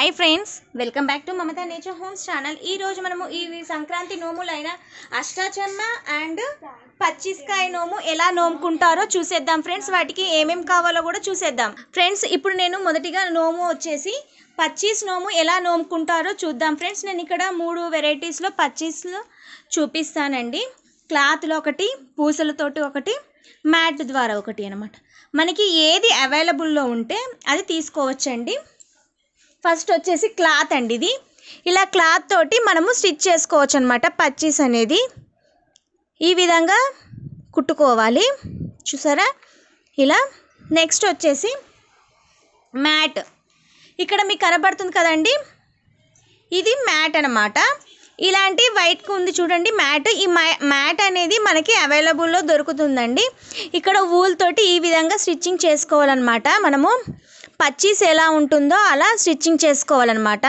hi friends welcome back to Mamata nature homes channel ఈ రోజు మనము ఈ సంక్రాంతి నోములైన అష్టాచమ్మ అండ్ పచ్చిస్కాయ నోము ఎలా నోముకుంటారో చూసేద్దాం ఫ్రెండ్స్ వాటికి ఏమేమి కావాలో కూడా చూసేద్దాం ఫ్రెండ్స్ ఇప్పుడు నేను మొదటిగా నోము వచ్చేసి పచ్చీస్ నోము ఎలా నోముకుంటారో చూద్దాం ఫ్రెండ్స్ నేను ఇక్కడ మూడు వెరైటీస్లో పచ్చీస్లో చూపిస్తానండి క్లాత్లో ఒకటి పూసలతోటి ఒకటి మ్యాట్ ద్వారా ఒకటి అనమాట మనకి ఏది అవైలబుల్లో ఉంటే అది తీసుకోవచ్చండి ఫస్ట్ వచ్చేసి క్లాత్ అండి ఇది ఇలా క్లాత్ తోటి మనము స్టిచ్ చేసుకోవచ్చు అనమాట పచ్చీస్ అనేది ఈ విధంగా కుట్టుకోవాలి చూసారా ఇలా నెక్స్ట్ వచ్చేసి మ్యాట్ ఇక్కడ మీకు కనబడుతుంది కదండి ఇది మ్యాట్ అనమాట ఇలాంటి వైట్ ఉంది చూడండి మ్యాట్ ఈ మ్యాట్ అనేది మనకి అవైలబుల్లో దొరుకుతుందండి ఇక్కడ ఊల్ తోటి ఈ విధంగా స్టిచ్చింగ్ చేసుకోవాలన్నమాట మనము పచ్చీస్ ఎలా ఉంటుందో అలా స్టిచ్చింగ్ చేసుకోవాలన్నమాట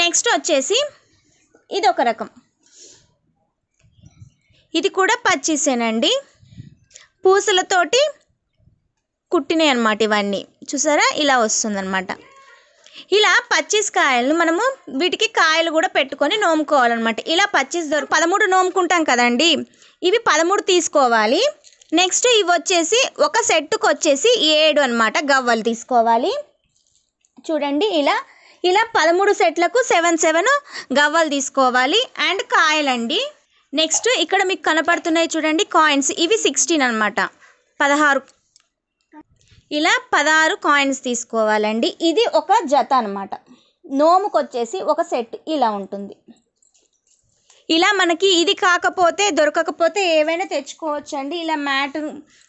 నెక్స్ట్ వచ్చేసి ఇది ఒక రకం ఇది కూడా పచ్చీసేనండి పూసలతోటి కుట్టినాయి అనమాట ఇవన్నీ చూసారా ఇలా వస్తుందన్నమాట ఇలా పచ్చీస్ కాయలను మనము వీటికి కాయలు కూడా పెట్టుకొని నోముకోవాలన్నమాట ఇలా పచ్చీస్ దొరికి పదమూడు నోముకుంటాం కదండి ఇవి పదమూడు తీసుకోవాలి నెక్స్ట్ ఇవి వచ్చేసి ఒక సెట్టుకు వచ్చేసి ఏడు అనమాట గవ్వలు తీసుకోవాలి చూడండి ఇలా ఇలా పదమూడు సెట్లకు సెవెన్ సెవెన్ గవ్వలు తీసుకోవాలి అండ్ కాయలండి నెక్స్ట్ ఇక్కడ మీకు కనపడుతున్నాయి చూడండి కాయిన్స్ ఇవి సిక్స్టీన్ అనమాట పదహారు ఇలా పదహారు కాయిన్స్ తీసుకోవాలండి ఇది ఒక జత అనమాట నోముకొచ్చేసి ఒక సెట్ ఇలా ఉంటుంది ఇలా మనకి ఇది కాకపోతే దొరకకపోతే ఏవైనా తెచ్చుకోవచ్చండి ఇలా మ్యాట్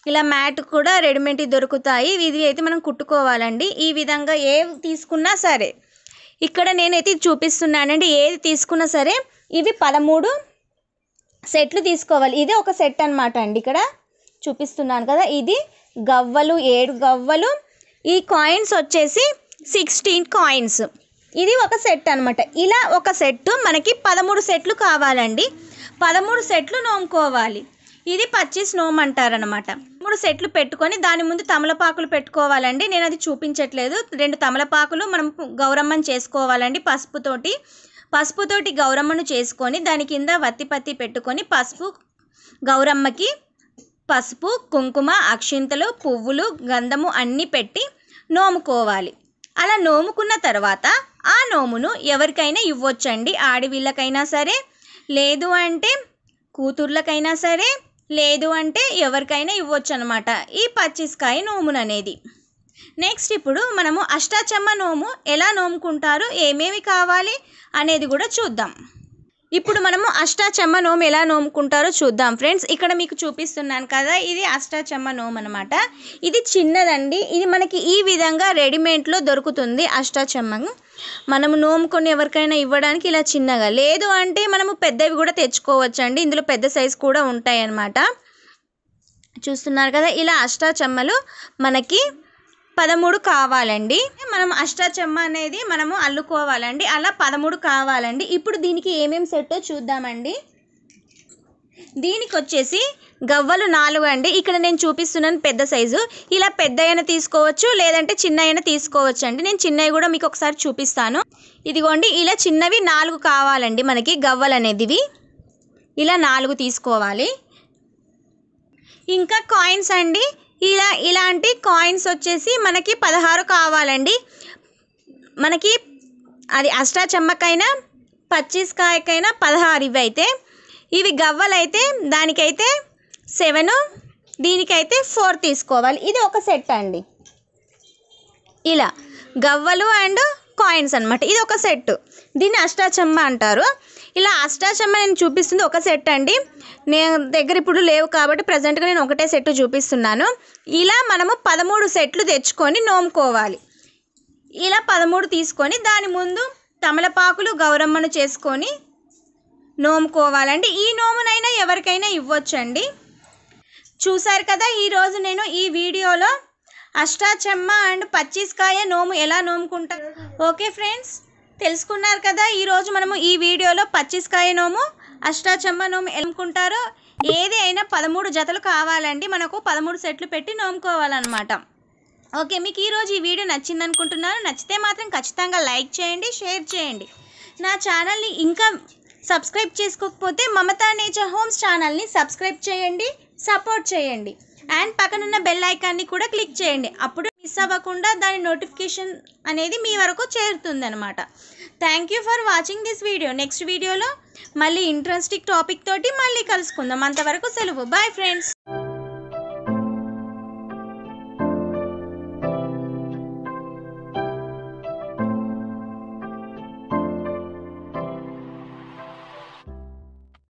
ఇలా మ్యాట్ కూడా రెడీమేడ్ దొరుకుతాయి ఇది అయితే మనం కుట్టుకోవాలండి ఈ విధంగా ఏవి తీసుకున్నా సరే ఇక్కడ నేనైతే చూపిస్తున్నానండి ఏది తీసుకున్నా సరే ఇవి పదమూడు సెట్లు తీసుకోవాలి ఇది ఒక సెట్ అనమాట అండి ఇక్కడ చూపిస్తున్నాను కదా ఇది గవ్వలు ఏడు గవ్వలు ఈ కాయిన్స్ వచ్చేసి సిక్స్టీన్ కాయిన్స్ ఇది ఒక సెట్ అనమాట ఇలా ఒక సెట్ మనకి పదమూడు సెట్లు కావాలండి పదమూడు సెట్లు నోముకోవాలి ఇది పచ్చిస్ నోమ్ అంటారనమాట మూడు సెట్లు పెట్టుకొని దాని ముందు తమలపాకులు పెట్టుకోవాలండి నేను అది చూపించట్లేదు రెండు తమలపాకులు మనం గౌరమ్మను చేసుకోవాలండి పసుపుతోటి పసుపుతోటి గౌరమ్మను చేసుకొని దాని కింద వత్తి పత్తి పెట్టుకొని పసుపు గౌరమ్మకి పసుపు కుంకుమ అక్షింతలు పువ్వులు గంధము అన్నీ పెట్టి నోముకోవాలి అలా నోముకున్న తర్వాత ఆ నోమును ఎవరికైనా ఇవ్వచ్చండి ఆడవీళ్ళకైనా సరే లేదు అంటే కూతుర్లకైనా సరే లేదు అంటే ఎవరికైనా ఇవ్వచ్చు అనమాట ఈ పచ్చిస్కాయ నోమును అనేది నెక్స్ట్ ఇప్పుడు మనము అష్టాచమ్మ నోము ఎలా నోముకుంటారు ఏమేమి కావాలి అనేది కూడా చూద్దాం ఇప్పుడు మనము అష్టాచమ్మ నోము ఎలా నోముకుంటారో చూద్దాం ఫ్రెండ్స్ ఇక్కడ మీకు చూపిస్తున్నాను కదా ఇది అష్టాచమ్మ నోము అనమాట ఇది చిన్నదండి ఇది మనకి ఈ విధంగా రెడీమేడ్లో దొరుకుతుంది అష్టాచమ్మ మనము నోముకొని ఎవరికైనా ఇవ్వడానికి ఇలా చిన్నగా లేదు అంటే మనము పెద్దవి కూడా తెచ్చుకోవచ్చండి ఇందులో పెద్ద సైజు కూడా ఉంటాయి అన్నమాట చూస్తున్నారు కదా ఇలా అష్టాచమ్మలు మనకి పదమూడు కావాలండి మనం అష్టాచెమ్మ అనేది మనము అల్లుకోవాలండి అలా పదమూడు కావాలండి ఇప్పుడు దీనికి ఏమేమి సెట్టో చూద్దామండి దీనికి వచ్చేసి గవ్వలు నాలుగు అండి ఇక్కడ నేను చూపిస్తున్నాను పెద్ద సైజు ఇలా పెద్ద అయినా తీసుకోవచ్చు లేదంటే చిన్న అయినా తీసుకోవచ్చు అండి నేను చిన్నవి కూడా మీకు ఒకసారి చూపిస్తాను ఇదిగోండి ఇలా చిన్నవి నాలుగు కావాలండి మనకి గవ్వలు అనేదివి ఇలా నాలుగు తీసుకోవాలి ఇంకా కాయిన్స్ అండి ఇలా ఇలాంటి కాయిన్స్ వచ్చేసి మనకి పదహారు కావాలండి మనకి అది అష్టా చెమ్మకైనా కాయకైనా పదహారు ఇవి అయితే ఇవి గవ్వలైతే దానికైతే సెవెన్ దీనికైతే ఫోర్ తీసుకోవాలి ఇది ఒక సెట్ అండి ఇలా గవ్వలు అండ్ కాయిన్స్ అనమాట ఇది ఒక సెట్ దీన్ని అష్టాచమ్మ అంటారు ఇలా అష్టాచమ్మ నేను చూపిస్తుంది ఒక సెట్ అండి నేను దగ్గర ఇప్పుడు లేవు కాబట్టి ప్రజెంట్గా నేను ఒకటే సెట్ చూపిస్తున్నాను ఇలా మనము పదమూడు సెట్లు తెచ్చుకొని నోముకోవాలి ఇలా పదమూడు తీసుకొని దాని ముందు తమలపాకులు గౌరమ్మను చేసుకొని నోముకోవాలండి ఈ నోమునైనా ఎవరికైనా ఇవ్వచ్చండి చూశారు కదా ఈరోజు నేను ఈ వీడియోలో అష్టాచమ్మ అండ్ పచ్చిస్కాయ నోము ఎలా నోముకుంటారు ఓకే ఫ్రెండ్స్ తెలుసుకున్నారు కదా ఈరోజు మనము ఈ వీడియోలో పచ్చిస్కాయ నోము అష్టాచమ్మ నోము ఎలుముకుంటారో ఏది అయినా పదమూడు జతలు కావాలండి మనకు పదమూడు సెట్లు పెట్టి నోముకోవాలన్నమాట ఓకే మీకు ఈరోజు ఈ వీడియో నచ్చింది అనుకుంటున్నాను నచ్చితే మాత్రం ఖచ్చితంగా లైక్ చేయండి షేర్ చేయండి నా ఛానల్ని ఇంకా సబ్స్క్రైబ్ చేసుకోకపోతే మమతా నేచర్ హోమ్స్ ఛానల్ని సబ్స్క్రైబ్ చేయండి సపోర్ట్ చేయండి అండ్ పక్కనున్న బెల్ ఐకాన్ని కూడా క్లిక్ చేయండి అప్పుడు మిస్ అవ్వకుండా దాని నోటిఫికేషన్ అనేది మీ వరకు చేరుతుంది అనమాట thank you for watching this video next వీడియోలో మళ్ళీ ఇంట్రెస్టింగ్ టాపిక్ తోటి మళ్ళీ కలుసుకుందాం అంతవరకు సెలవు బాయ్ ఫ్రెండ్స్